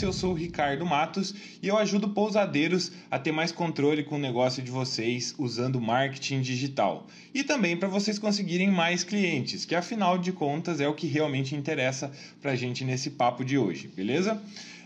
conhece, eu sou o Ricardo Matos e eu ajudo pousadeiros a ter mais controle com o negócio de vocês usando marketing digital. E também para vocês conseguirem mais clientes, que afinal de contas é o que realmente interessa para a gente nesse papo de hoje, beleza?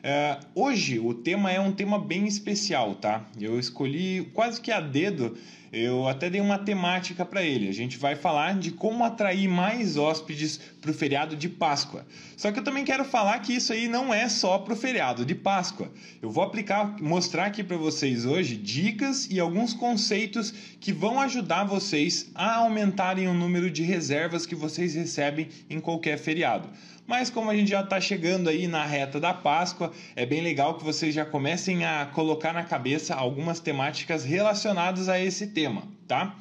É, hoje o tema é um tema bem especial, tá? Eu escolhi quase que a dedo, eu até dei uma temática para ele. A gente vai falar de como atrair mais hóspedes para o feriado de Páscoa. Só que eu também quero falar que isso aí não é só para o feriado de Páscoa. Eu vou aplicar, mostrar aqui para vocês hoje dicas e alguns conceitos que vão ajudar vocês a aumentarem o número de reservas que vocês recebem em qualquer feriado. Mas como a gente já está chegando aí na reta da Páscoa, é bem legal que vocês já comecem a colocar na cabeça algumas temáticas relacionadas a esse tema, tá?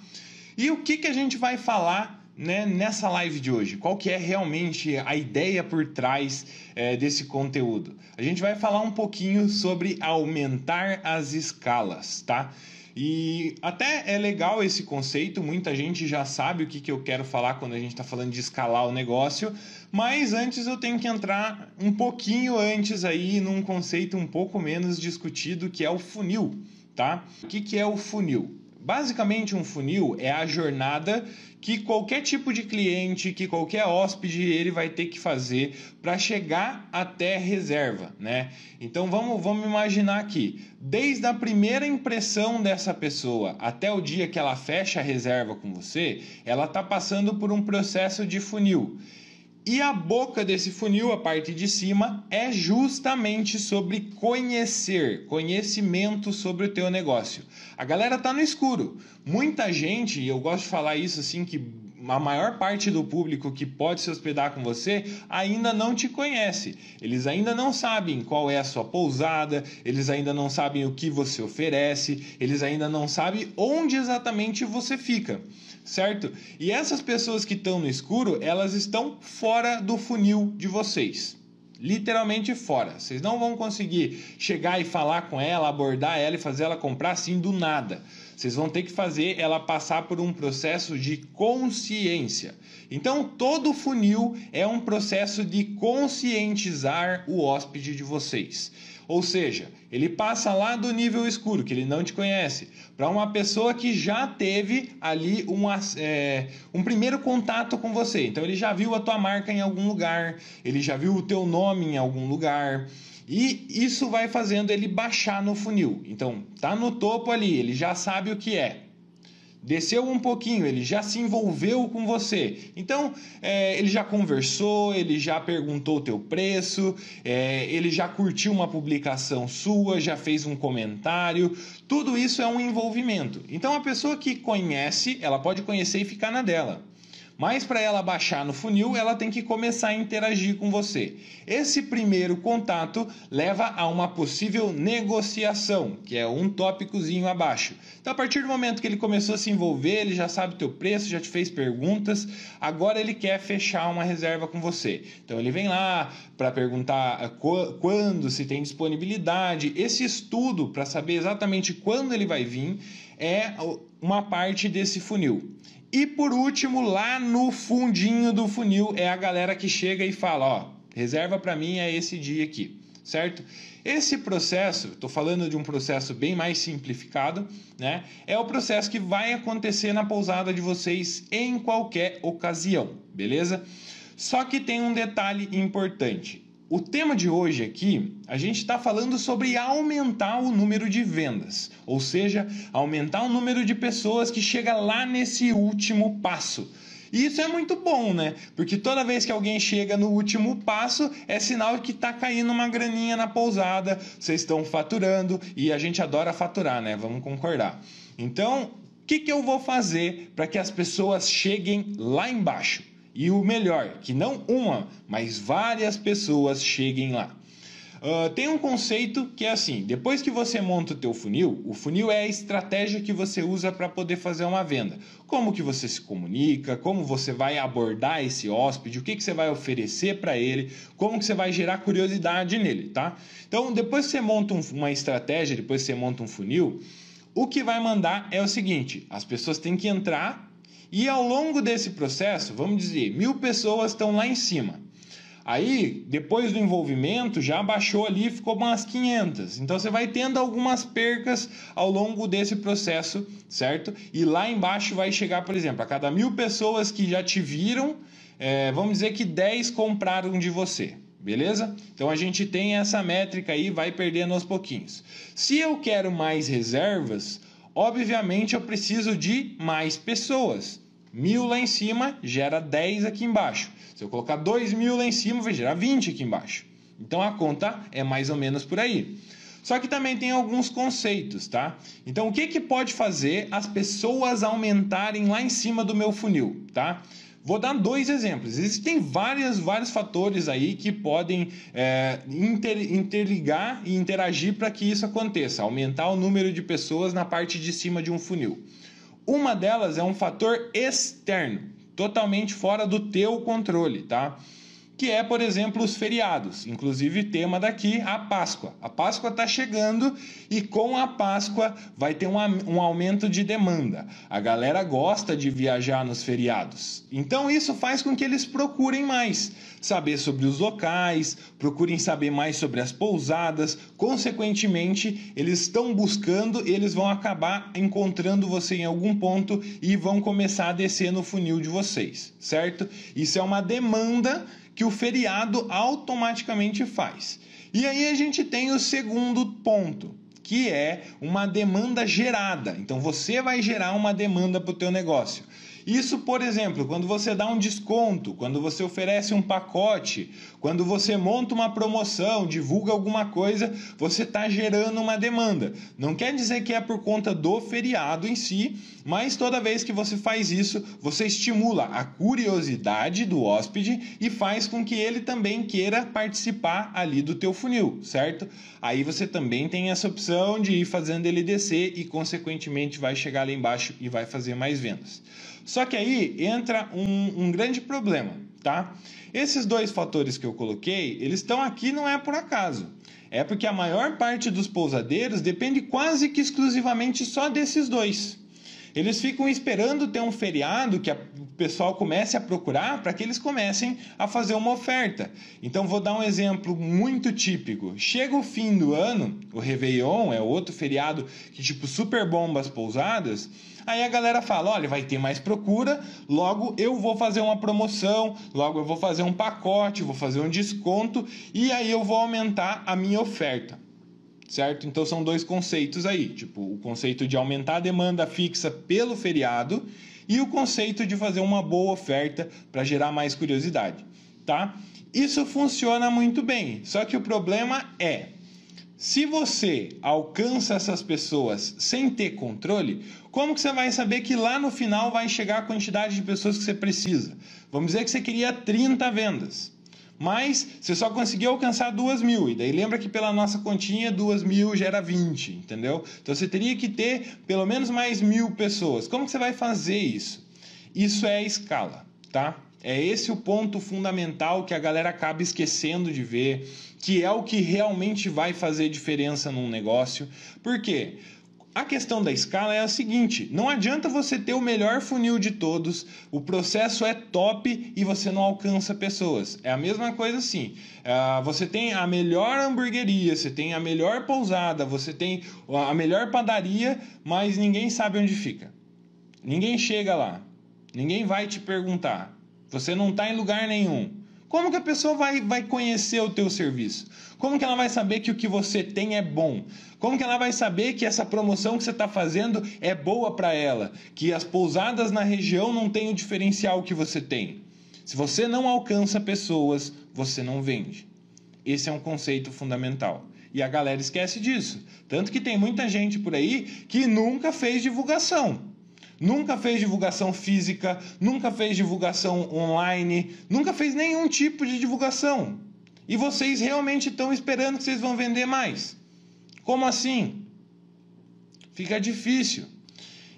E o que, que a gente vai falar né, nessa live de hoje? Qual que é realmente a ideia por trás é, desse conteúdo? A gente vai falar um pouquinho sobre aumentar as escalas, tá? E até é legal esse conceito, muita gente já sabe o que, que eu quero falar quando a gente está falando de escalar o negócio, mas antes eu tenho que entrar um pouquinho antes aí num conceito um pouco menos discutido que é o funil, tá? O que, que é o funil? Basicamente, um funil é a jornada que qualquer tipo de cliente, que qualquer hóspede, ele vai ter que fazer para chegar até reserva, né? Então vamos, vamos imaginar aqui, desde a primeira impressão dessa pessoa até o dia que ela fecha a reserva com você, ela está passando por um processo de funil. E a boca desse funil, a parte de cima, é justamente sobre conhecer, conhecimento sobre o teu negócio. A galera tá no escuro. Muita gente, e eu gosto de falar isso assim que a maior parte do público que pode se hospedar com você ainda não te conhece. Eles ainda não sabem qual é a sua pousada, eles ainda não sabem o que você oferece, eles ainda não sabem onde exatamente você fica, certo? E essas pessoas que estão no escuro, elas estão fora do funil de vocês literalmente fora. Vocês não vão conseguir chegar e falar com ela, abordar ela e fazer ela comprar assim do nada. Vocês vão ter que fazer ela passar por um processo de consciência. Então, todo funil é um processo de conscientizar o hóspede de vocês. Ou seja, ele passa lá do nível escuro, que ele não te conhece, para uma pessoa que já teve ali um, é, um primeiro contato com você. Então ele já viu a tua marca em algum lugar, ele já viu o teu nome em algum lugar, e isso vai fazendo ele baixar no funil. Então, tá no topo ali, ele já sabe o que é. Desceu um pouquinho, ele já se envolveu com você. Então, é, ele já conversou, ele já perguntou o teu preço, é, ele já curtiu uma publicação sua, já fez um comentário. Tudo isso é um envolvimento. Então, a pessoa que conhece, ela pode conhecer e ficar na dela. Mas para ela baixar no funil, ela tem que começar a interagir com você. Esse primeiro contato leva a uma possível negociação, que é um tópicozinho abaixo. Então, a partir do momento que ele começou a se envolver, ele já sabe o teu preço, já te fez perguntas, agora ele quer fechar uma reserva com você. Então, ele vem lá para perguntar ah, quando, se tem disponibilidade. Esse estudo para saber exatamente quando ele vai vir é uma parte desse funil. E por último, lá no fundinho do funil é a galera que chega e fala, ó, reserva para mim é esse dia aqui, certo? Esse processo, estou falando de um processo bem mais simplificado, né? É o processo que vai acontecer na pousada de vocês em qualquer ocasião, beleza? Só que tem um detalhe importante. O tema de hoje aqui, a gente está falando sobre aumentar o número de vendas, ou seja, aumentar o número de pessoas que chega lá nesse último passo. E isso é muito bom, né? Porque toda vez que alguém chega no último passo, é sinal que tá caindo uma graninha na pousada, vocês estão faturando e a gente adora faturar, né? Vamos concordar. Então, o que, que eu vou fazer para que as pessoas cheguem lá embaixo? E o melhor, que não uma, mas várias pessoas cheguem lá. Uh, tem um conceito que é assim: depois que você monta o teu funil, o funil é a estratégia que você usa para poder fazer uma venda. Como que você se comunica, como você vai abordar esse hóspede, o que, que você vai oferecer para ele, como que você vai gerar curiosidade nele, tá? Então, depois que você monta um, uma estratégia, depois que você monta um funil, o que vai mandar é o seguinte: as pessoas têm que entrar e ao longo desse processo, vamos dizer, mil pessoas estão lá em cima. Aí, depois do envolvimento, já baixou ali, ficou umas 500. Então, você vai tendo algumas percas ao longo desse processo, certo? E lá embaixo vai chegar, por exemplo, a cada mil pessoas que já te viram, é, vamos dizer que 10 compraram de você. Beleza? Então a gente tem essa métrica aí, vai perdendo aos pouquinhos. Se eu quero mais reservas, obviamente eu preciso de mais pessoas mil lá em cima gera 10 aqui embaixo. Se eu colocar 2.000 mil lá em cima, vai gerar 20 aqui embaixo. Então a conta é mais ou menos por aí. Só que também tem alguns conceitos, tá? Então o que, que pode fazer as pessoas aumentarem lá em cima do meu funil, tá? Vou dar dois exemplos. Existem várias, vários fatores aí que podem é, inter, interligar e interagir para que isso aconteça, aumentar o número de pessoas na parte de cima de um funil. Uma delas é um fator externo, totalmente fora do teu controle, tá? Que é, por exemplo, os feriados. Inclusive, tema daqui, a Páscoa. A Páscoa está chegando e com a Páscoa vai ter um, um aumento de demanda. A galera gosta de viajar nos feriados. Então, isso faz com que eles procurem mais saber sobre os locais, procurem saber mais sobre as pousadas. Consequentemente, eles estão buscando, eles vão acabar encontrando você em algum ponto e vão começar a descer no funil de vocês, certo? Isso é uma demanda que o feriado automaticamente faz. E aí a gente tem o segundo ponto, que é uma demanda gerada. Então você vai gerar uma demanda para o teu negócio. Isso, por exemplo, quando você dá um desconto, quando você oferece um pacote, quando você monta uma promoção, divulga alguma coisa, você está gerando uma demanda. Não quer dizer que é por conta do feriado em si, mas toda vez que você faz isso, você estimula a curiosidade do hóspede e faz com que ele também queira participar ali do teu funil, certo? Aí você também tem essa opção de ir fazendo ele descer e consequentemente vai chegar lá embaixo e vai fazer mais vendas. Só que aí entra um, um grande problema, tá? Esses dois fatores que eu coloquei, eles estão aqui não é por acaso. É porque a maior parte dos pousadeiros depende quase que exclusivamente só desses dois. Eles ficam esperando ter um feriado que a, o pessoal comece a procurar para que eles comecem a fazer uma oferta. Então vou dar um exemplo muito típico. Chega o fim do ano, o Réveillon é outro feriado que tipo super bombas pousadas. Aí a galera fala: olha, vai ter mais procura, logo eu vou fazer uma promoção, logo eu vou fazer um pacote, vou fazer um desconto e aí eu vou aumentar a minha oferta certo? Então são dois conceitos aí, tipo o conceito de aumentar a demanda fixa pelo feriado e o conceito de fazer uma boa oferta para gerar mais curiosidade, tá? Isso funciona muito bem, só que o problema é se você alcança essas pessoas sem ter controle, como que você vai saber que lá no final vai chegar a quantidade de pessoas que você precisa? Vamos dizer que você queria 30 vendas mas você só conseguiu alcançar 2 mil. E daí lembra que pela nossa continha 2 mil gera 20, entendeu? Então você teria que ter pelo menos mais mil pessoas. Como que você vai fazer isso? Isso é a escala, tá? É esse o ponto fundamental que a galera acaba esquecendo de ver, que é o que realmente vai fazer diferença num negócio. Por quê? a questão da escala é a seguinte: não adianta você ter o melhor funil de todos, o processo é top e você não alcança pessoas. É a mesma coisa assim. Ah, você tem a melhor hamburgueria, você tem a melhor pousada, você tem a melhor padaria, mas ninguém sabe onde fica. Ninguém chega lá. Ninguém vai te perguntar. Você não está em lugar nenhum. Como que a pessoa vai, vai conhecer o teu serviço? Como que ela vai saber que o que você tem é bom? Como que ela vai saber que essa promoção que você está fazendo é boa para ela? Que as pousadas na região não têm o diferencial que você tem? Se você não alcança pessoas, você não vende. Esse é um conceito fundamental. E a galera esquece disso. Tanto que tem muita gente por aí que nunca fez divulgação nunca fez divulgação física, nunca fez divulgação online, nunca fez nenhum tipo de divulgação. E vocês realmente estão esperando que vocês vão vender mais. Como assim? Fica difícil.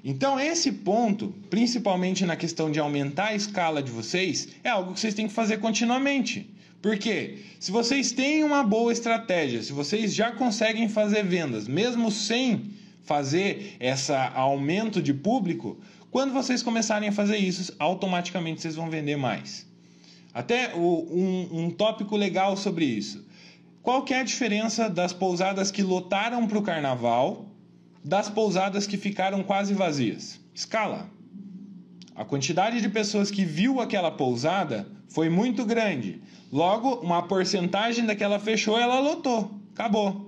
Então, esse ponto, principalmente na questão de aumentar a escala de vocês, é algo que vocês têm que fazer continuamente. Porque se vocês têm uma boa estratégia, se vocês já conseguem fazer vendas, mesmo sem fazer esse aumento de público, quando vocês começarem a fazer isso, automaticamente vocês vão vender mais. Até um, um tópico legal sobre isso. Qual que é a diferença das pousadas que lotaram para o carnaval das pousadas que ficaram quase vazias? Escala. A quantidade de pessoas que viu aquela pousada foi muito grande. Logo, uma porcentagem daquela fechou, ela lotou. Acabou.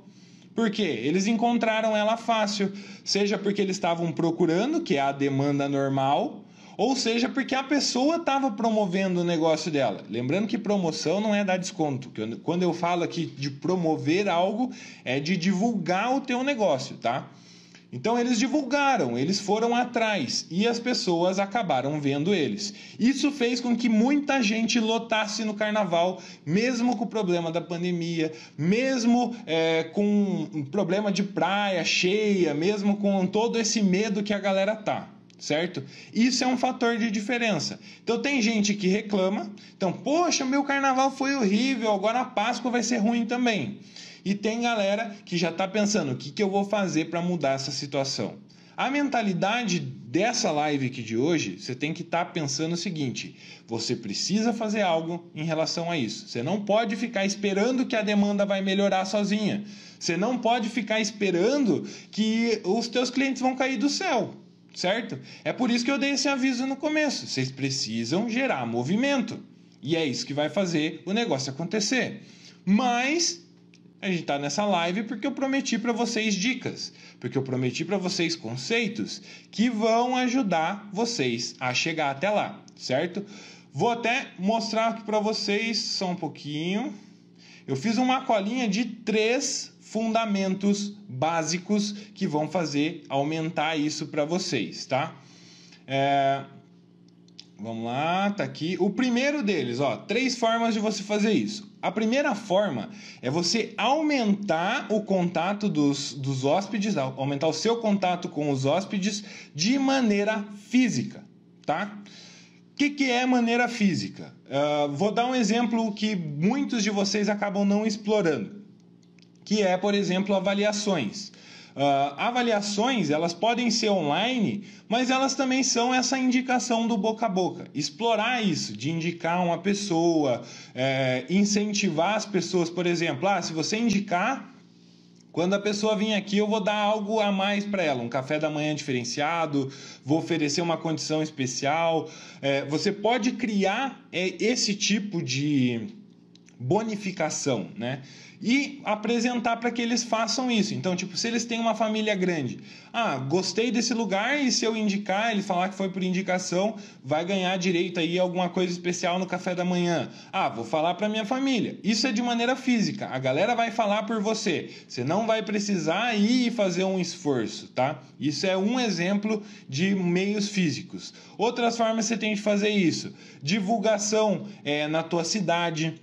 Por quê? Eles encontraram ela fácil, seja porque eles estavam procurando, que é a demanda normal, ou seja, porque a pessoa estava promovendo o negócio dela. Lembrando que promoção não é dar desconto. Quando eu falo aqui de promover algo, é de divulgar o teu negócio, tá? Então eles divulgaram, eles foram atrás e as pessoas acabaram vendo eles. Isso fez com que muita gente lotasse no carnaval, mesmo com o problema da pandemia, mesmo é, com um problema de praia cheia, mesmo com todo esse medo que a galera tá certo? Isso é um fator de diferença. Então tem gente que reclama, então, poxa, meu carnaval foi horrível, agora a Páscoa vai ser ruim também. E tem galera que já está pensando: o que, que eu vou fazer para mudar essa situação? A mentalidade dessa live aqui de hoje, você tem que estar tá pensando o seguinte: você precisa fazer algo em relação a isso. Você não pode ficar esperando que a demanda vai melhorar sozinha. Você não pode ficar esperando que os teus clientes vão cair do céu, certo? É por isso que eu dei esse aviso no começo. Vocês precisam gerar movimento. E é isso que vai fazer o negócio acontecer. Mas a gente está nessa live porque eu prometi para vocês dicas, porque eu prometi para vocês conceitos que vão ajudar vocês a chegar até lá, certo? Vou até mostrar aqui para vocês só um pouquinho. Eu fiz uma colinha de três fundamentos básicos que vão fazer aumentar isso para vocês, tá? É, Vamos lá, tá aqui. O primeiro deles, ó, três formas de você fazer isso. A primeira forma é você aumentar o contato dos, dos hóspedes, aumentar o seu contato com os hóspedes de maneira física, tá? O que, que é maneira física? Uh, vou dar um exemplo que muitos de vocês acabam não explorando, que é, por exemplo, avaliações. Uh, avaliações, elas podem ser online, mas elas também são essa indicação do boca a boca. Explorar isso, de indicar uma pessoa, é, incentivar as pessoas, por exemplo, ah, se você indicar, quando a pessoa vir aqui, eu vou dar algo a mais para ela, um café da manhã diferenciado, vou oferecer uma condição especial. É, você pode criar é, esse tipo de bonificação, né? e apresentar para que eles façam isso. Então, tipo, se eles têm uma família grande, ah, gostei desse lugar e se eu indicar, ele falar que foi por indicação, vai ganhar direito aí alguma coisa especial no café da manhã. Ah, vou falar para minha família. Isso é de maneira física. A galera vai falar por você. Você não vai precisar ir fazer um esforço, tá? Isso é um exemplo de meios físicos. Outras formas você tem de fazer isso: divulgação é, na tua cidade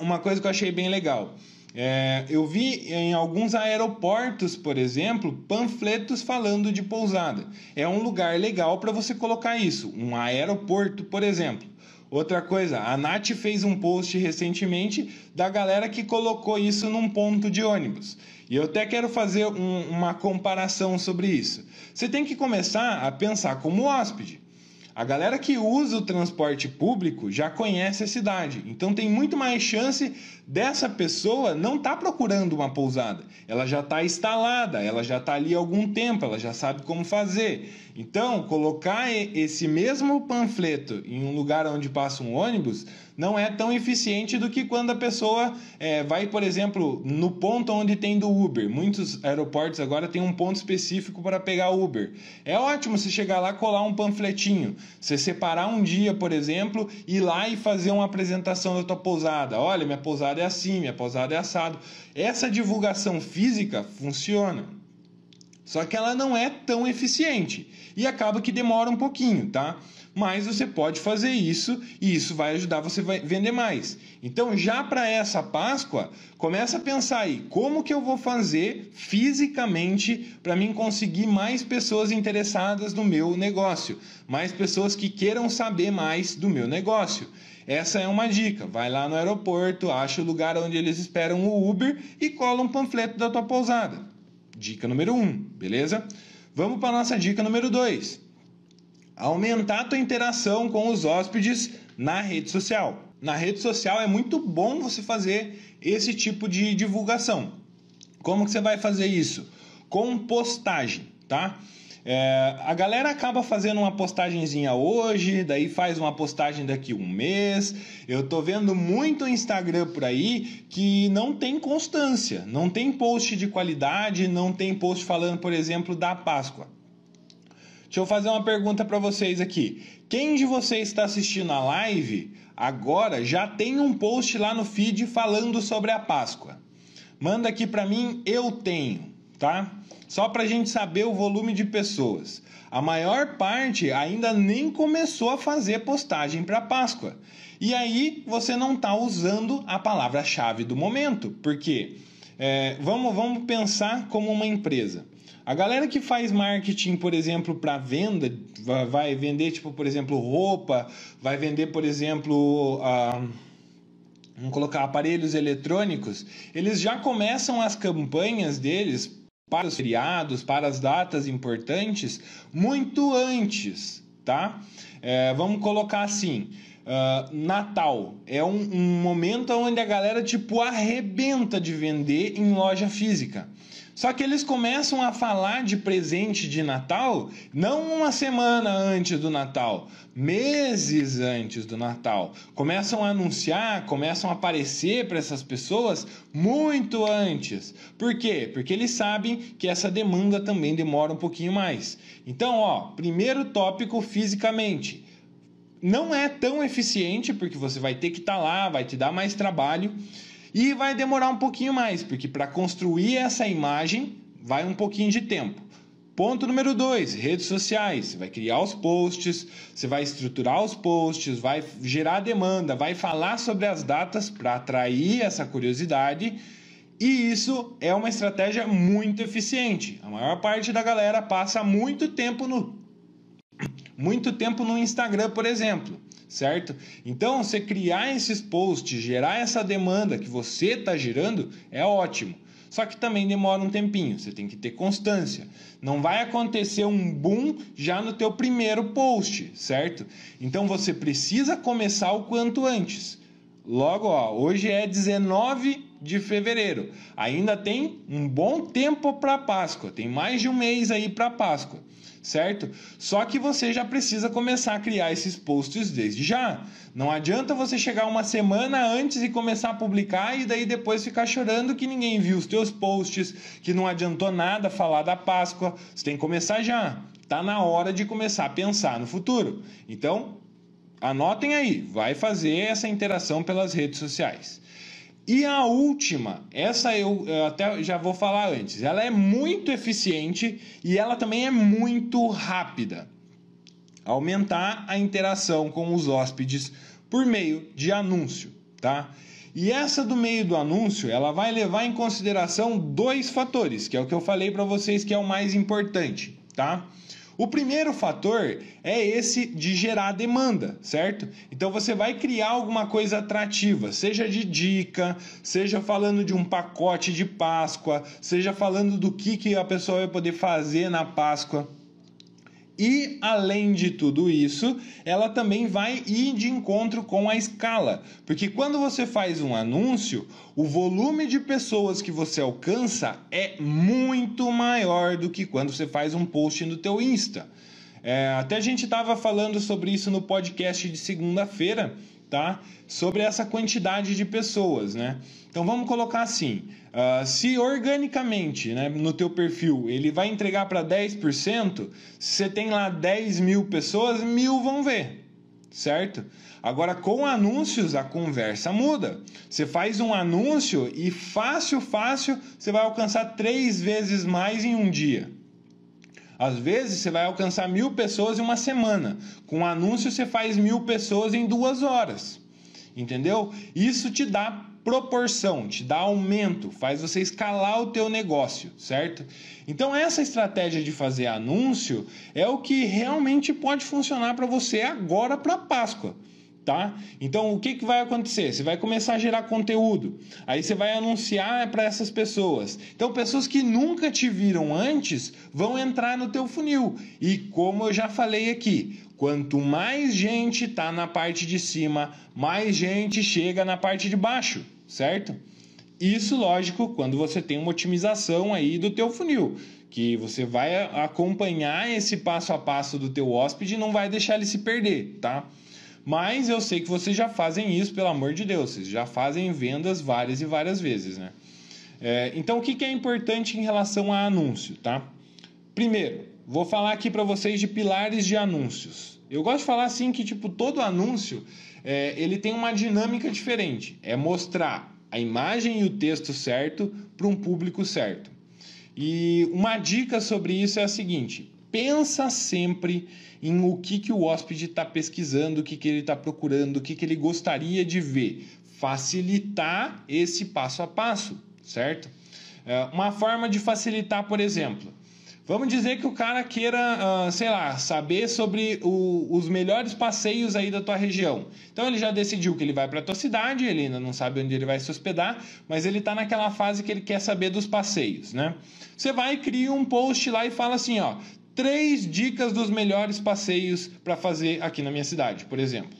uma coisa que eu achei bem legal. É, eu vi em alguns aeroportos, por exemplo, panfletos falando de pousada. É um lugar legal para você colocar isso, um aeroporto, por exemplo. Outra coisa, a Nath fez um post recentemente da galera que colocou isso num ponto de ônibus. E eu até quero fazer um, uma comparação sobre isso. Você tem que começar a pensar como hóspede. A galera que usa o transporte público já conhece a cidade, então tem muito mais chance dessa pessoa não estar tá procurando uma pousada. Ela já está instalada, ela já está ali há algum tempo, ela já sabe como fazer. Então, colocar esse mesmo panfleto em um lugar onde passa um ônibus não é tão eficiente do que quando a pessoa é, vai, por exemplo, no ponto onde tem do Uber. Muitos aeroportos agora têm um ponto específico para pegar Uber. É ótimo você chegar lá colar um panfletinho, você separar um dia, por exemplo, ir lá e fazer uma apresentação da tua pousada. Olha, minha pousada é assim, minha pousada é assado. Essa divulgação física funciona. Só que ela não é tão eficiente e acaba que demora um pouquinho, tá? mas você pode fazer isso e isso vai ajudar você a vender mais. Então, já para essa Páscoa, começa a pensar aí, como que eu vou fazer fisicamente para mim conseguir mais pessoas interessadas no meu negócio, mais pessoas que queiram saber mais do meu negócio. Essa é uma dica. Vai lá no aeroporto, acha o lugar onde eles esperam o Uber e cola um panfleto da tua pousada. Dica número 1, um, beleza? Vamos para nossa dica número 2 aumentar a tua interação com os hóspedes na rede social. Na rede social é muito bom você fazer esse tipo de divulgação. Como que você vai fazer isso? Com postagem, tá? É, a galera acaba fazendo uma postagenzinha hoje, daí faz uma postagem daqui um mês. Eu tô vendo muito Instagram por aí que não tem constância, não tem post de qualidade, não tem post falando, por exemplo, da Páscoa. Deixa eu fazer uma pergunta para vocês aqui. Quem de vocês está assistindo a live agora já tem um post lá no feed falando sobre a Páscoa? Manda aqui para mim, eu tenho, tá? Só para a gente saber o volume de pessoas. A maior parte ainda nem começou a fazer postagem para Páscoa. E aí você não está usando a palavra-chave do momento, porque é, vamos, vamos pensar como uma empresa. A galera que faz marketing, por exemplo, para venda, vai vender, tipo, por exemplo, roupa, vai vender, por exemplo, vamos colocar aparelhos eletrônicos, eles já começam as campanhas deles para os feriados, para as datas importantes, muito antes, tá? É, vamos colocar assim. Uh, Natal é um, um momento onde a galera tipo arrebenta de vender em loja física. Só que eles começam a falar de presente de Natal não uma semana antes do Natal, meses antes do Natal. Começam a anunciar, começam a aparecer para essas pessoas muito antes. Por quê? Porque eles sabem que essa demanda também demora um pouquinho mais. Então, ó, primeiro tópico fisicamente não é tão eficiente, porque você vai ter que estar tá lá, vai te dar mais trabalho, e vai demorar um pouquinho mais, porque para construir essa imagem vai um pouquinho de tempo. Ponto número dois, redes sociais. Você vai criar os posts, você vai estruturar os posts, vai gerar demanda, vai falar sobre as datas para atrair essa curiosidade. E isso é uma estratégia muito eficiente. A maior parte da galera passa muito tempo no muito tempo no Instagram, por exemplo certo? Então, você criar esses posts, gerar essa demanda que você está gerando é ótimo. Só que também demora um tempinho, você tem que ter constância. Não vai acontecer um boom já no teu primeiro post, certo? Então você precisa começar o quanto antes. Logo, ó, hoje é 19 de fevereiro. Ainda tem um bom tempo para Páscoa, tem mais de um mês aí para Páscoa, certo? Só que você já precisa começar a criar esses posts desde já. Não adianta você chegar uma semana antes e começar a publicar e daí depois ficar chorando que ninguém viu os teus posts, que não adiantou nada falar da Páscoa. Você tem que começar já. Tá na hora de começar a pensar no futuro. Então, anotem aí, vai fazer essa interação pelas redes sociais. E a última, essa eu, eu, eh, até já vou falar antes, ela é muito eficiente e ela também é muito rápida. Aumentar a interação com os hóspedes por meio de anúncio, tá? E essa do meio do anúncio, ela vai levar em consideração dois fatores, que é o que eu falei para vocês que é o mais importante, tá? O primeiro fator é esse de gerar demanda, certo? Então você vai criar alguma coisa atrativa, seja de dica, seja falando de um pacote de Páscoa, seja falando do que, que a pessoa vai poder fazer na Páscoa. E, além de tudo isso, ela também vai ir de encontro com a escala, porque quando você faz um anúncio, o volume de pessoas que você alcança é muito maior do que quando você faz um post no teu Insta. É, até a gente estava falando sobre isso no podcast de segunda-feira, tá? Sobre essa quantidade de pessoas, né? Então vamos colocar assim: uh, se organicamente né, no teu perfil ele vai entregar para 10%, se você tem lá 10 mil pessoas, mil vão ver, certo? Agora com anúncios a conversa muda. Você faz um anúncio e fácil, fácil, você vai alcançar três vezes mais em um dia. Às vezes você vai alcançar mil pessoas em uma semana. Com um anúncio você faz mil pessoas em duas horas. Entendeu? Isso te dá proporção, te dá aumento, faz você escalar o teu negócio, certo? Então essa estratégia de fazer anúncio é o que realmente pode funcionar para você agora para Páscoa tá? Então o que, que vai acontecer? Você vai começar a gerar conteúdo. Aí você vai anunciar para essas pessoas. Então pessoas que nunca te viram antes vão entrar no teu funil. E como eu já falei aqui, quanto mais gente está na parte de cima, mais gente chega na parte de baixo, certo? Isso, lógico, quando você tem uma otimização aí do teu funil, que você vai acompanhar esse passo a passo do teu hóspede e não vai deixar ele se perder, tá? Mas eu sei que vocês já fazem isso, pelo amor de Deus, vocês já fazem vendas várias e várias vezes, né? É, então, o que, que é importante em relação a anúncio, tá? Primeiro, vou falar aqui para vocês de pilares de anúncios. Eu gosto de falar assim que tipo todo anúncio é, ele tem uma dinâmica diferente. É mostrar a imagem e o texto certo para um público certo. E uma dica sobre isso é a seguinte: pensa sempre em o que, que o hóspede está pesquisando, o que, que ele está procurando, o que, que ele gostaria de ver. Facilitar esse passo a passo, certo? É, uma forma de facilitar, por exemplo, vamos dizer que o cara queira, ah, sei lá, saber sobre o, os melhores passeios aí da tua região. Então ele já decidiu que ele vai para a tua cidade, ele ainda não sabe onde ele vai se hospedar, mas ele está naquela fase que ele quer saber dos passeios, né? Você vai e cria um post lá e fala assim, ó, três dicas dos melhores passeios para fazer aqui na minha cidade, por exemplo.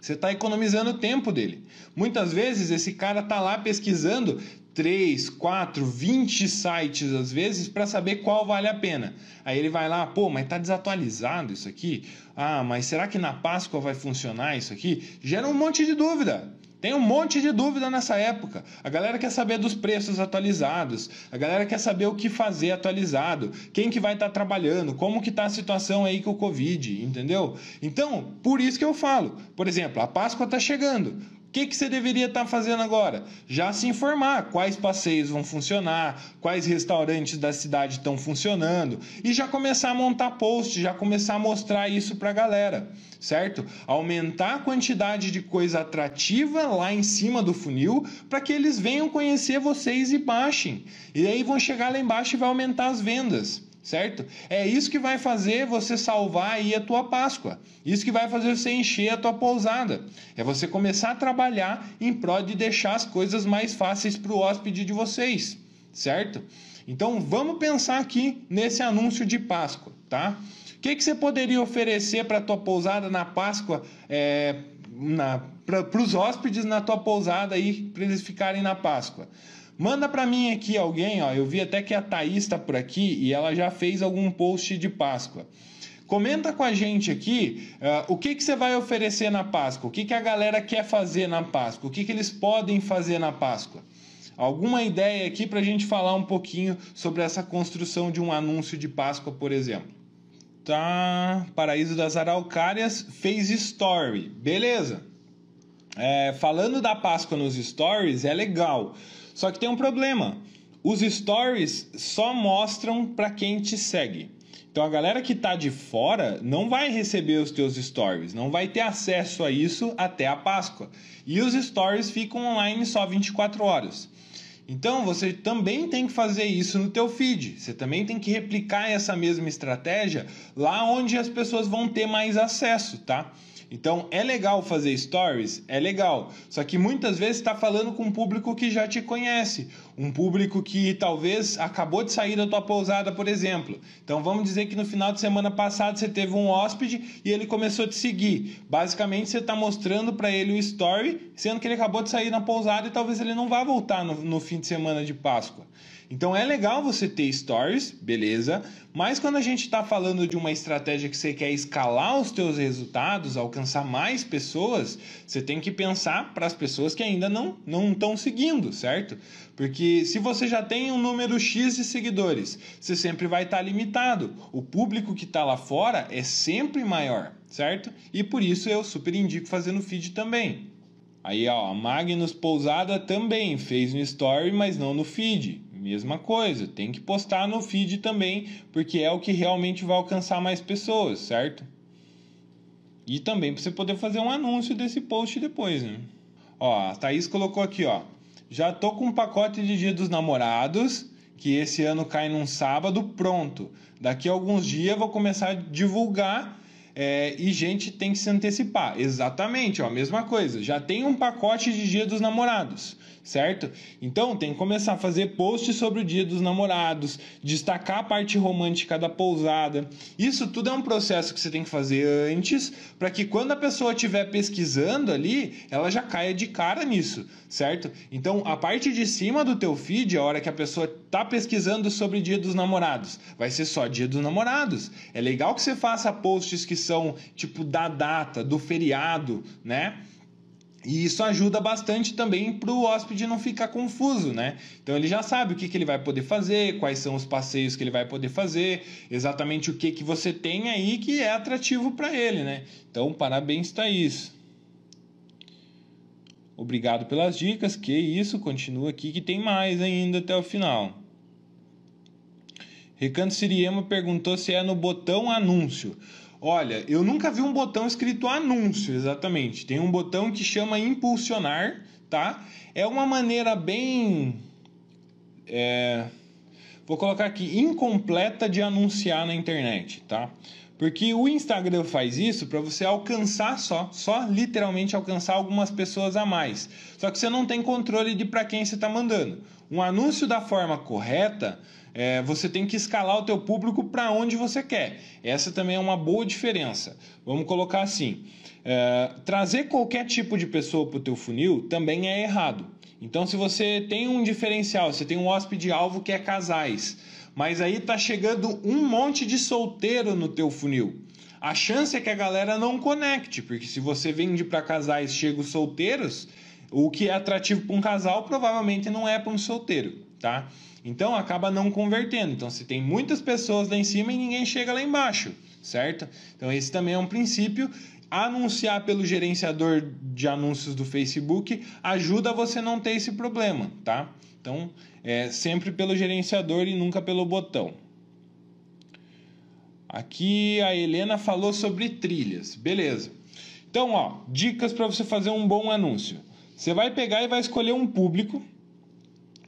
Você está economizando o tempo dele. Muitas vezes esse cara está lá pesquisando 3, 4, 20 sites às vezes para saber qual vale a pena. Aí ele vai lá, pô, mas tá desatualizado isso aqui? Ah, mas será que na Páscoa vai funcionar isso aqui? Gera um monte de dúvida. Tem um monte de dúvida nessa época. A galera quer saber dos preços atualizados, a galera quer saber o que fazer atualizado, quem que vai estar tá trabalhando, como que está a situação aí com o Covid, entendeu? Então, por isso que eu falo. Por exemplo, a Páscoa está chegando que, que você deveria estar tá fazendo agora? Já se informar quais passeios vão funcionar, quais restaurantes da cidade estão funcionando e já começar a montar post, já começar a mostrar isso para a galera, certo? Aumentar a quantidade de coisa atrativa lá em cima do funil para que eles venham conhecer vocês e baixem. E aí vão chegar lá embaixo e vai aumentar as vendas certo? É isso que vai fazer você salvar aí a tua Páscoa. Isso que vai fazer você encher a tua pousada. É você começar a trabalhar em prol de deixar as coisas mais fáceis para o hóspede de vocês, certo? Então vamos pensar aqui nesse anúncio de Páscoa, tá? O que, que você poderia oferecer para a tua pousada na Páscoa, é, para os hóspedes na tua pousada aí, para eles ficarem na Páscoa? Manda para mim aqui alguém, ó. Eu vi até que a Thaís está por aqui e ela já fez algum post de Páscoa. Comenta com a gente aqui uh, o que, que você vai oferecer na Páscoa, o que, que a galera quer fazer na Páscoa, o que, que eles podem fazer na Páscoa. Alguma ideia aqui para a gente falar um pouquinho sobre essa construção de um anúncio de Páscoa, por exemplo. Tá, Paraíso das Araucárias fez story, beleza. É, falando da Páscoa nos stories, é legal. Só que tem um problema. Os stories só mostram para quem te segue. Então a galera que tá de fora não vai receber os teus stories, não vai ter acesso a isso até a Páscoa. E os stories ficam online só 24 horas. Então você também tem que fazer isso no teu feed. Você também tem que replicar essa mesma estratégia lá onde as pessoas vão ter mais acesso, tá? Então é legal fazer stories, é legal. Só que muitas vezes está falando com um público que já te conhece, um público que talvez acabou de sair da tua pousada, por exemplo. Então vamos dizer que no final de semana passado você teve um hóspede e ele começou a te seguir. Basicamente você está mostrando para ele o story, sendo que ele acabou de sair na pousada e talvez ele não vá voltar no, no fim de semana de Páscoa. Então é legal você ter stories, beleza? Mas quando a gente está falando de uma estratégia que você quer escalar os teus resultados, alcançar mais pessoas, você tem que pensar para as pessoas que ainda não não estão seguindo, certo? Porque se você já tem um número X de seguidores, você sempre vai estar tá limitado. O público que está lá fora é sempre maior, certo? E por isso eu super indico fazer no feed também. Aí, ó, a Magnus Pousada também fez no story, mas não no feed mesma coisa, tem que postar no feed também, porque é o que realmente vai alcançar mais pessoas, certo? E também para você poder fazer um anúncio desse post depois, né? Ó, a Thaís colocou aqui, ó. Já tô com um pacote de Dia dos Namorados, que esse ano cai num sábado, pronto. Daqui a alguns dias vou começar a divulgar é, e gente tem que se antecipar. Exatamente, ó, mesma coisa. Já tem um pacote de Dia dos Namorados certo? Então tem que começar a fazer posts sobre o dia dos namorados, destacar a parte romântica da pousada. Isso tudo é um processo que você tem que fazer antes, para que quando a pessoa estiver pesquisando ali, ela já caia de cara nisso, certo? Então a parte de cima do teu feed, a hora que a pessoa tá pesquisando sobre o dia dos namorados, vai ser só dia dos namorados. É legal que você faça posts que são tipo da data, do feriado, né? E isso ajuda bastante também para o hóspede não ficar confuso, né? Então ele já sabe o que, que ele vai poder fazer, quais são os passeios que ele vai poder fazer, exatamente o que, que você tem aí que é atrativo para ele, né? Então parabéns para isso. Obrigado pelas dicas, que isso, continua aqui que tem mais ainda até o final. Recanto Siriema perguntou se é no botão anúncio. Olha, eu nunca vi um botão escrito anúncio, exatamente. Tem um botão que chama impulsionar, tá? É uma maneira bem. É, vou colocar aqui, incompleta de anunciar na internet, tá? Porque o Instagram faz isso para você alcançar só, só literalmente alcançar algumas pessoas a mais. Só que você não tem controle de para quem você está mandando. Um anúncio da forma correta é, você tem que escalar o teu público para onde você quer. Essa também é uma boa diferença. Vamos colocar assim, é, trazer qualquer tipo de pessoa para o teu funil também é errado. Então, se você tem um diferencial, você tem um hóspede-alvo que é casais, mas aí tá chegando um monte de solteiro no teu funil. A chance é que a galera não conecte, porque se você vende para casais, chega os solteiros, o que é atrativo para um casal provavelmente não é para um solteiro, tá? Então acaba não convertendo. Então se tem muitas pessoas lá em cima e ninguém chega lá embaixo, certo? Então esse também é um princípio. Anunciar pelo gerenciador de anúncios do Facebook ajuda você não ter esse problema, tá? Então é sempre pelo gerenciador e nunca pelo botão. Aqui a Helena falou sobre trilhas, beleza? Então, ó, dicas para você fazer um bom anúncio. Você vai pegar e vai escolher um público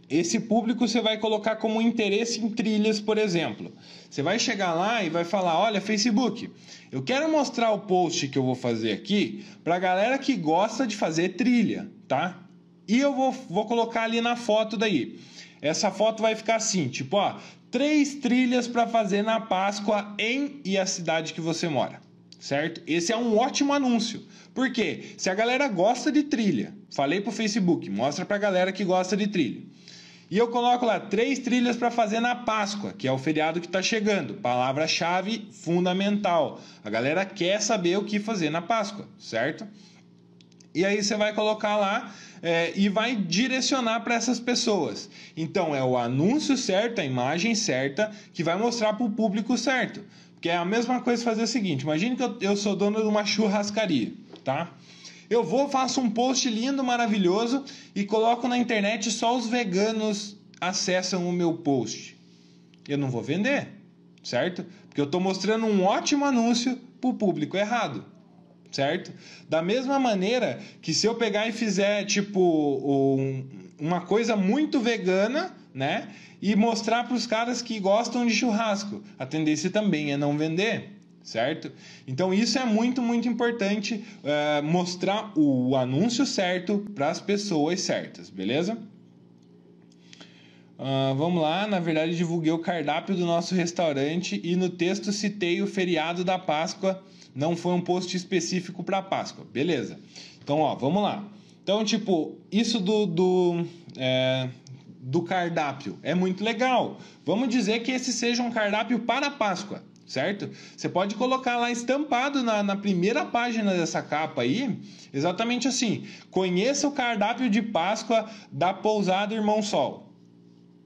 esse público você vai colocar como interesse em trilhas, por exemplo. Você vai chegar lá e vai falar: Olha, Facebook, eu quero mostrar o post que eu vou fazer aqui para a galera que gosta de fazer trilha, tá? E eu vou, vou colocar ali na foto daí. Essa foto vai ficar assim: tipo, ó, três trilhas para fazer na Páscoa em e a cidade que você mora, certo? Esse é um ótimo anúncio. porque Se a galera gosta de trilha, falei pro Facebook, mostra pra galera que gosta de trilha. E eu coloco lá três trilhas para fazer na Páscoa, que é o feriado que está chegando. Palavra-chave fundamental. A galera quer saber o que fazer na Páscoa, certo? E aí você vai colocar lá é, e vai direcionar para essas pessoas. Então é o anúncio certo, a imagem certa, que vai mostrar para o público certo. Porque é a mesma coisa fazer o seguinte: imagine que eu, eu sou dono de uma churrascaria, tá? Eu vou, faço um post lindo, maravilhoso e coloco na internet só os veganos acessam o meu post. Eu não vou vender, certo? Porque eu estou mostrando um ótimo anúncio para o público errado, certo? Da mesma maneira que se eu pegar e fizer tipo um, uma coisa muito vegana, né? E mostrar para os caras que gostam de churrasco, a tendência também é não vender certo? Então isso é muito, muito importante eh, mostrar o anúncio certo para as pessoas certas, beleza? Uh, vamos lá, na verdade divulguei o cardápio do nosso restaurante e no texto citei o feriado da Páscoa, não foi um post específico para Páscoa, beleza? Então, ó, vamos lá. Então, tipo, isso do, do, é, do cardápio é muito legal. Vamos dizer que esse seja um cardápio para Páscoa, certo? Você pode colocar lá estampado na, na, primeira página dessa capa aí, exatamente assim: conheça o cardápio de Páscoa da Pousada Irmão Sol.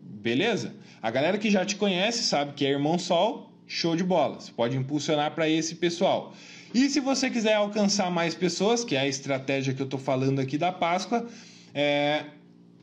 Beleza? A galera que já te conhece sabe que é Irmão Sol, show de bola. Você pode impulsionar para esse pessoal. E se você quiser alcançar mais pessoas, que é a estratégia que eu estou falando aqui da Páscoa, é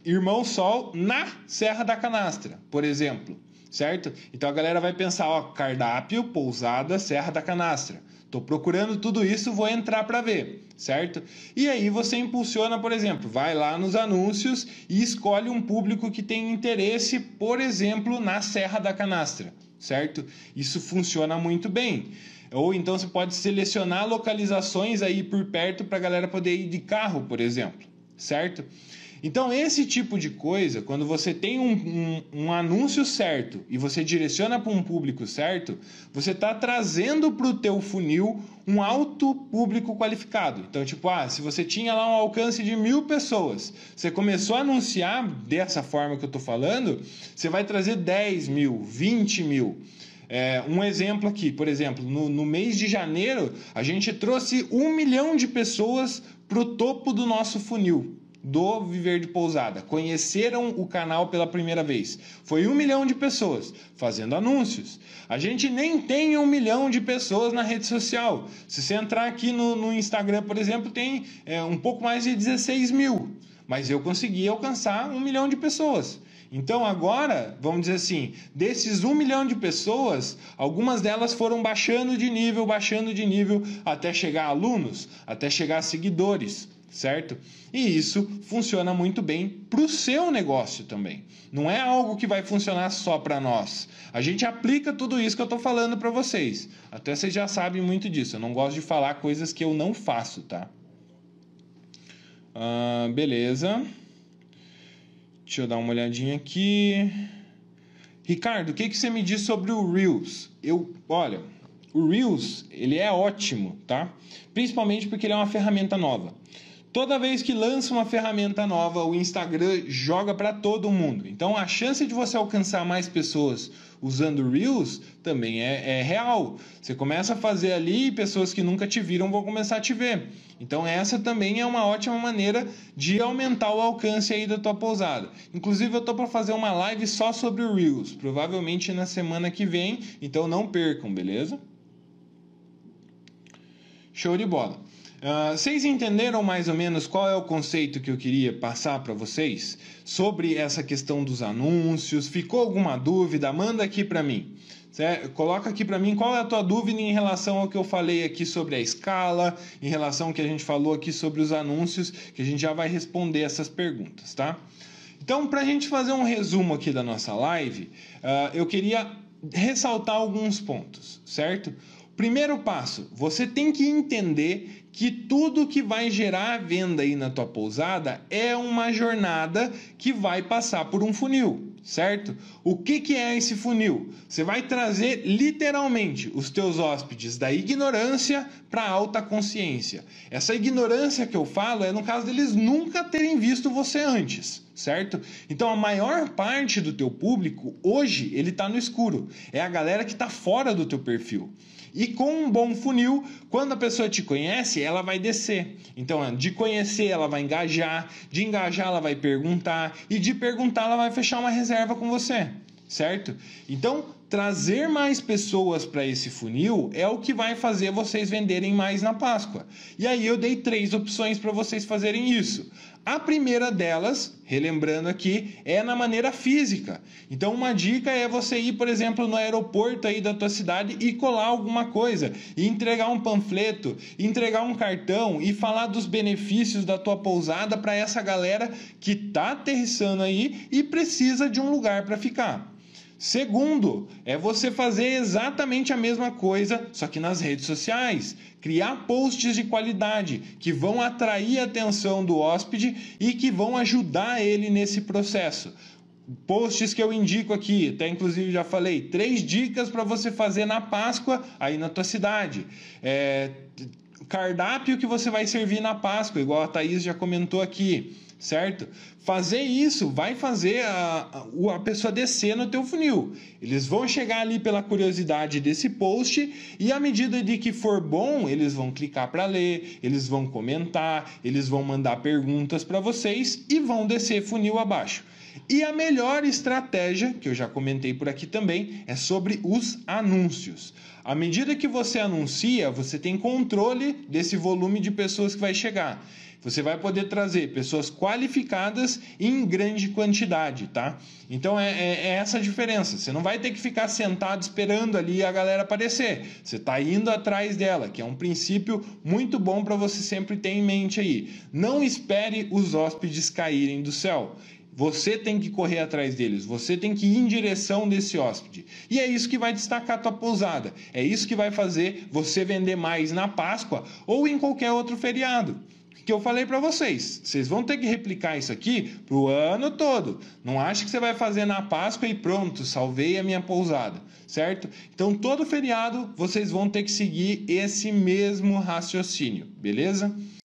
Irmão Sol na Serra da Canastra, por exemplo certo? Então a galera vai pensar, ó, cardápio, pousada, Serra da Canastra. Tô procurando tudo isso, vou entrar para ver, certo? E aí você impulsiona, por exemplo, vai lá nos anúncios e escolhe um público que tem interesse, por exemplo, na Serra da Canastra, certo? Isso funciona muito bem. Ou então você pode selecionar localizações aí por perto para a galera poder ir de carro, por exemplo, certo? Então, esse tipo de coisa, quando você tem um, um, um anúncio certo e você direciona para um público certo, você está trazendo para o teu funil um alto público qualificado. Então, tipo, ah, se você tinha lá um alcance de mil pessoas, você começou a anunciar dessa forma que eu estou falando, você vai trazer 10 mil, 20 mil. É, um exemplo aqui, por exemplo, no, no mês de janeiro, a gente trouxe um milhão de pessoas para o topo do nosso funil do Viver de Pousada conheceram o canal pela primeira vez. Foi um milhão de pessoas fazendo anúncios. A gente nem tem um milhão de pessoas na rede social. Se você entrar aqui no, no Instagram, por exemplo, tem é, um pouco mais de 16 mil. Mas eu consegui alcançar um milhão de pessoas. Então agora, vamos dizer assim, desses um milhão de pessoas, algumas delas foram baixando de nível, baixando de nível, até chegar a alunos, até chegar a seguidores certo? E isso funciona muito bem para o seu negócio também. Não é algo que vai funcionar só para nós. A gente aplica tudo isso que eu estou falando para vocês. Até vocês já sabem muito disso. Eu não gosto de falar coisas que eu não faço, tá? Ah, beleza. Deixa eu dar uma olhadinha aqui. Ricardo, o que, que você me diz sobre o Reels? Eu, olha, o Reels ele é ótimo, tá? Principalmente porque ele é uma ferramenta nova. Toda vez que lança uma ferramenta nova, o Instagram joga para todo mundo. Então a chance de você alcançar mais pessoas usando Reels também é, é, real. Você começa a fazer ali e pessoas que nunca te viram vão começar a te ver. Então essa também é uma ótima maneira de aumentar o alcance aí da tua pousada. Inclusive eu tô para fazer uma live só sobre o Reels, provavelmente na semana que vem, então não percam, beleza? Show de bola. Ah, vocês entenderam mais ou menos qual é o conceito que eu queria passar para vocês sobre essa questão dos anúncios? Ficou alguma dúvida? Manda aqui para mim. Certo? É, coloca aqui para mim qual é a tua dúvida em relação ao que eu falei aqui sobre a escala, em relação ao que a gente falou aqui sobre os anúncios, que a gente já vai responder essas perguntas, tá? Então, para a gente fazer um resumo aqui da nossa live, uh, eu queria ressaltar alguns pontos, certo? Primeiro passo, você tem que entender que tudo que vai gerar venda aí na tua pousada é uma jornada que vai passar por um funil, certo? O que, que é esse funil? Você vai trazer literalmente os teus hóspedes da ignorância para a alta consciência. Essa ignorância que eu falo é no caso deles nunca terem visto você antes certo? Então a maior parte do teu público hoje ele está no escuro. É a galera que está fora do teu perfil. E com um bom funil, quando a pessoa te conhece, ela vai descer. Então, é, de conhecer, ela vai engajar, de engajar, ela vai perguntar, e de perguntar, ela vai fechar uma reserva com você, certo? Então, trazer mais pessoas para esse funil é o que vai fazer vocês venderem mais na Páscoa. E aí eu dei três opções para vocês fazerem isso. A primeira delas, relembrando aqui, é na maneira física. Então, uma dica é você ir, por exemplo, no aeroporto aí da tua cidade e colar alguma coisa, e entregar um panfleto, entregar um cartão e falar dos benefícios da tua pousada para essa galera que tá aterrissando aí e precisa de um lugar para ficar. Segundo, é você fazer exatamente a mesma coisa, só que nas redes sociais. Criar posts de qualidade que vão atrair a atenção do hóspede e que vão ajudar ele nesse processo. Posts que eu indico aqui, até inclusive já falei, três dicas para você fazer na Páscoa aí na tua cidade. É, cardápio que você vai servir na Páscoa, igual a Thaís já comentou aqui certo? Fazer isso vai fazer a, a, a pessoa descer no teu funil. Eles vão chegar ali pela curiosidade desse post e à medida de que for bom, eles vão clicar para ler, eles vão comentar, eles vão mandar perguntas para vocês e vão descer funil abaixo. E a melhor estratégia, que eu já comentei por aqui também, é sobre os anúncios. À medida que você anuncia, você tem controle desse volume de pessoas que vai chegar. Você vai poder trazer pessoas qualificadas em grande quantidade, tá? Então é, é, é essa a diferença. Você não vai ter que ficar sentado esperando ali a galera aparecer. Você está indo atrás dela, que é um princípio muito bom para você sempre ter em mente aí. Não espere os hóspedes caírem do céu. Você tem que correr atrás deles, você tem que ir em direção desse hóspede. E é isso que vai destacar a tua pousada. É isso que vai fazer você vender mais na Páscoa ou em qualquer outro feriado que eu falei para vocês. Vocês vão ter que replicar isso aqui pro ano todo. Não acha que você vai fazer na Páscoa e pronto, salvei a minha pousada, certo? Então todo feriado vocês vão ter que seguir esse mesmo raciocínio, beleza?